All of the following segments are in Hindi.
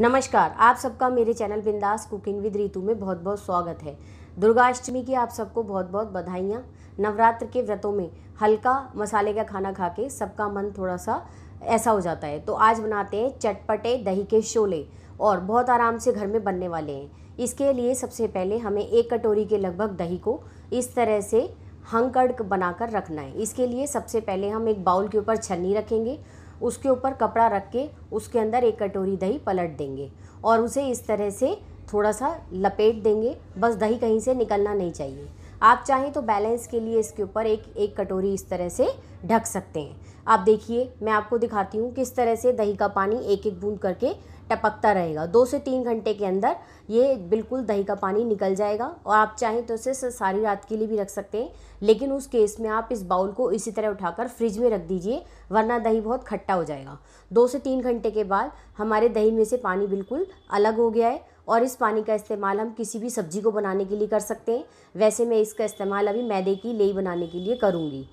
नमस्कार आप सबका मेरे चैनल बिंदास कुकिंग विद रितु में बहुत बहुत स्वागत है दुर्गाष्टमी की आप सबको बहुत बहुत बधाइयाँ नवरात्र के व्रतों में हल्का मसाले का खाना खा के सबका मन थोड़ा सा ऐसा हो जाता है तो आज बनाते हैं चटपटे दही के शोले और बहुत आराम से घर में बनने वाले हैं इसके लिए सबसे पहले हमें एक कटोरी के लगभग दही को इस तरह से हंकड़ बनाकर रखना है इसके लिए सबसे पहले हम एक बाउल के ऊपर छन्नी रखेंगे उसके ऊपर कपड़ा रख के उसके अंदर एक कटोरी दही पलट देंगे और उसे इस तरह से थोड़ा सा लपेट देंगे बस दही कहीं से निकलना नहीं चाहिए आप चाहें तो बैलेंस के लिए इसके ऊपर एक एक कटोरी इस तरह से ढक सकते हैं आप देखिए मैं आपको दिखाती हूँ किस तरह से दही का पानी एक एक बूंद करके टपकता रहेगा दो से तीन घंटे के अंदर ये बिल्कुल दही का पानी निकल जाएगा और आप चाहें तो इसे सारी रात के लिए भी रख सकते हैं लेकिन उस केस में आप इस बाउल को इसी तरह उठाकर फ्रिज में रख दीजिए वरना दही बहुत खट्टा हो जाएगा दो से तीन घंटे के बाद हमारे दही में से पानी बिल्कुल अलग हो गया है और इस पानी का इस्तेमाल हम किसी भी सब्ज़ी को बनाने के लिए कर सकते हैं वैसे मैं इसका इस्तेमाल अभी मैदे की लेई बनाने के लिए करूँगी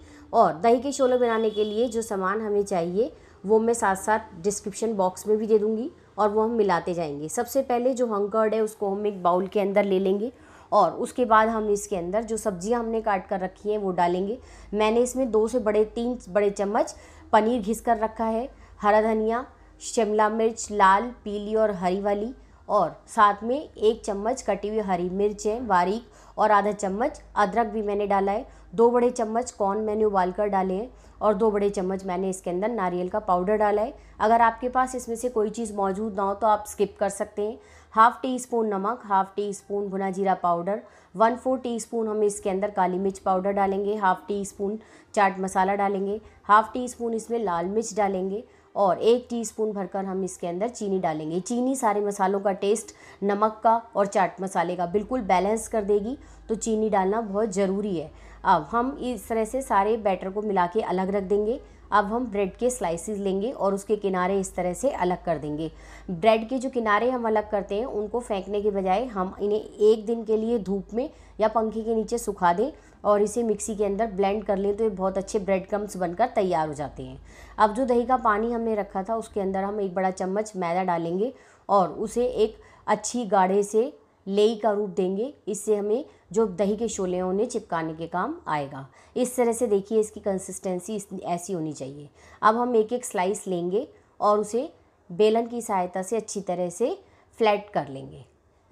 और दही के छोले बनाने के लिए जो सामान हमें चाहिए वो मैं साथ साथ डिस्क्रिप्शन बॉक्स में भी दे दूँगी और वो हम मिलाते जाएंगे सबसे पहले जो हंकर्ड है उसको हम एक बाउल के अंदर ले लेंगे और उसके बाद हम इसके अंदर जो सब्जियां हमने काट कर रखी हैं वो डालेंगे मैंने इसमें दो से बड़े तीन बड़े चम्मच पनीर घिस कर रखा है हरा धनिया शिमला मिर्च लाल पीली और हरी वाली और साथ में एक चम्मच कटी हुई हरी मिर्चें बारीक और आधा चम्मच अदरक भी मैंने डाला है दो बड़े चम्मच कॉर्न मैंने उबाल कर डाले हैं और दो बड़े चम्मच मैंने इसके अंदर नारियल का पाउडर डाला है अगर आपके पास इसमें से कोई चीज़ मौजूद ना हो तो आप स्किप कर सकते हैं हाफ़ टी स्पून नमक हाफ़ टी स्पून भुना जीरा powder one four teaspoon हम इसके अंदर काली मिर्च पाउडर डालेंगे हाफ़ टी स्पून चाट मसाला डालेंगे हाफ़ टी स्पून इसमें लाल मिर्च डालेंगे और एक टीस्पून भरकर हम इसके अंदर चीनी डालेंगे चीनी सारे मसालों का टेस्ट नमक का और चाट मसाले का बिल्कुल बैलेंस कर देगी तो चीनी डालना बहुत ज़रूरी है अब हम इस तरह से सारे बैटर को मिला के अलग रख देंगे अब हम ब्रेड के स्लाइसेस लेंगे और उसके किनारे इस तरह से अलग कर देंगे ब्रेड के जो किनारे हम अलग करते हैं उनको फेंकने के बजाय हम इन्हें एक दिन के लिए धूप में या पंखे के नीचे सुखा दें और इसे मिक्सी के अंदर ब्लेंड कर लें तो ये बहुत अच्छे ब्रेड क्रम्स बनकर तैयार हो जाते हैं अब जो दही का पानी हमने रखा था उसके अंदर हम एक बड़ा चम्मच मैदा डालेंगे और उसे एक अच्छी गाढ़े से लेई का रूप देंगे इससे हमें जो दही के शोले उन्हें चिपकाने के काम आएगा इस तरह से देखिए इसकी कंसिस्टेंसी ऐसी होनी चाहिए अब हम एक एक स्लाइस लेंगे और उसे बेलन की सहायता से अच्छी तरह से फ्लैट कर लेंगे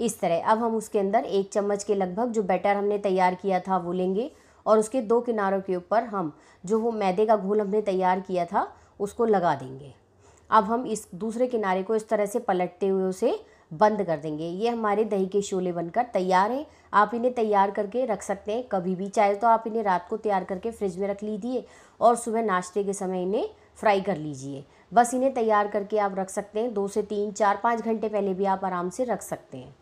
इस तरह अब हम उसके अंदर एक चम्मच के लगभग जो बैटर हमने तैयार किया था वो लेंगे और उसके दो किनारों के ऊपर हम जो वो मैदे का घोल हमने तैयार किया था उसको लगा देंगे अब हम इस दूसरे किनारे को इस तरह से पलटते हुए उसे बंद कर देंगे ये हमारे दही के शोले बनकर तैयार हैं आप इन्हें तैयार करके रख सकते हैं कभी भी चाहे तो आप इन्हें रात को तैयार करके फ्रिज में रख लीजिए और सुबह नाश्ते के समय इन्हें फ्राई कर लीजिए बस इन्हें तैयार करके आप रख सकते हैं दो से तीन चार पाँच घंटे पहले भी आप आराम से रख सकते हैं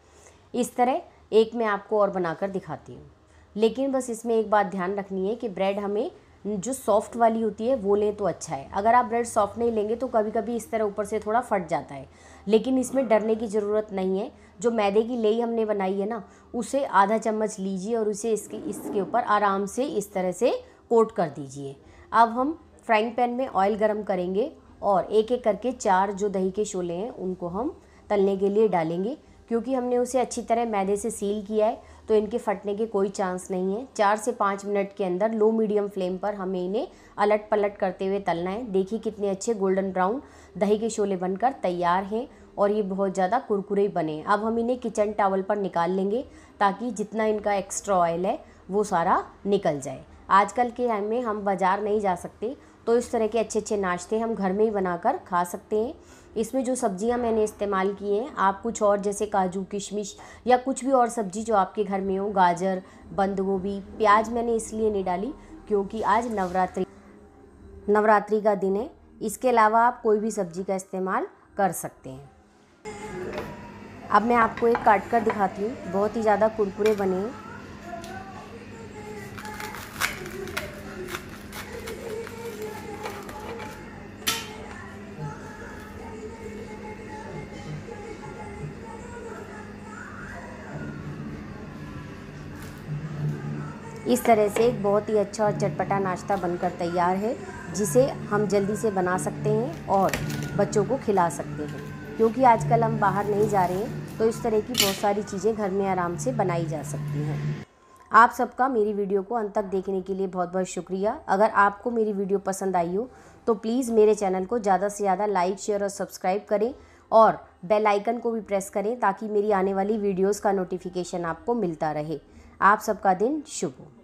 इस तरह एक मैं आपको और बनाकर दिखाती हूँ लेकिन बस इसमें एक बात ध्यान रखनी है कि ब्रेड हमें जो सॉफ्ट वाली होती है वो लें तो अच्छा है अगर आप ब्रेड सॉफ्ट नहीं लेंगे तो कभी कभी इस तरह ऊपर से थोड़ा फट जाता है लेकिन इसमें डरने की ज़रूरत नहीं है जो मैदे की लेई हमने बनाई है ना उसे आधा चम्मच लीजिए और उसे इसके इसके ऊपर आराम से इस तरह से कोट कर दीजिए अब हम फ्राइंग पैन में ऑयल गर्म करेंगे और एक एक करके चार जो दही के शोले हैं उनको हम तलने के लिए डालेंगे क्योंकि हमने उसे अच्छी तरह मैदे से सील किया है तो इनके फटने के कोई चांस नहीं है चार से पाँच मिनट के अंदर लो मीडियम फ्लेम पर हमें इन्हें अलट पलट करते हुए तलना है देखिए कितने अच्छे गोल्डन ब्राउन दही के शोले बनकर तैयार हैं और ये बहुत ज़्यादा कुरकुरे बने अब हम इन्हें किचन टावल पर निकाल लेंगे ताकि जितना इनका एक्स्ट्रा ऑयल है वो सारा निकल जाए आजकल के टाइम में हम बाज़ार नहीं जा सकते तो इस तरह के अच्छे अच्छे नाश्ते हम घर में ही बनाकर खा सकते हैं इसमें जो सब्जियां मैंने इस्तेमाल की हैं आप कुछ और जैसे काजू किशमिश या कुछ भी और सब्जी जो आपके घर में हो गाजर बंद गोभी प्याज मैंने इसलिए नहीं डाली क्योंकि आज नवरात्रि नवरात्रि का दिन है इसके अलावा आप कोई भी सब्जी का इस्तेमाल कर सकते हैं अब मैं आपको एक काट कर दिखाती हूँ बहुत ही ज़्यादा कुरकुरे बने हैं इस तरह से एक बहुत ही अच्छा और चटपटा नाश्ता बनकर तैयार है जिसे हम जल्दी से बना सकते हैं और बच्चों को खिला सकते हैं क्योंकि आजकल हम बाहर नहीं जा रहे हैं तो इस तरह की बहुत सारी चीज़ें घर में आराम से बनाई जा सकती हैं आप सबका मेरी वीडियो को अंत तक देखने के लिए बहुत बहुत शुक्रिया अगर आपको मेरी वीडियो पसंद आई हो तो प्लीज़ मेरे चैनल को ज़्यादा से ज़्यादा लाइक शेयर और सब्सक्राइब करें और बेल आइकन को भी प्रेस करें ताकि मेरी आने वाली वीडियोस का नोटिफिकेशन आपको मिलता रहे आप सबका दिन शुभ हो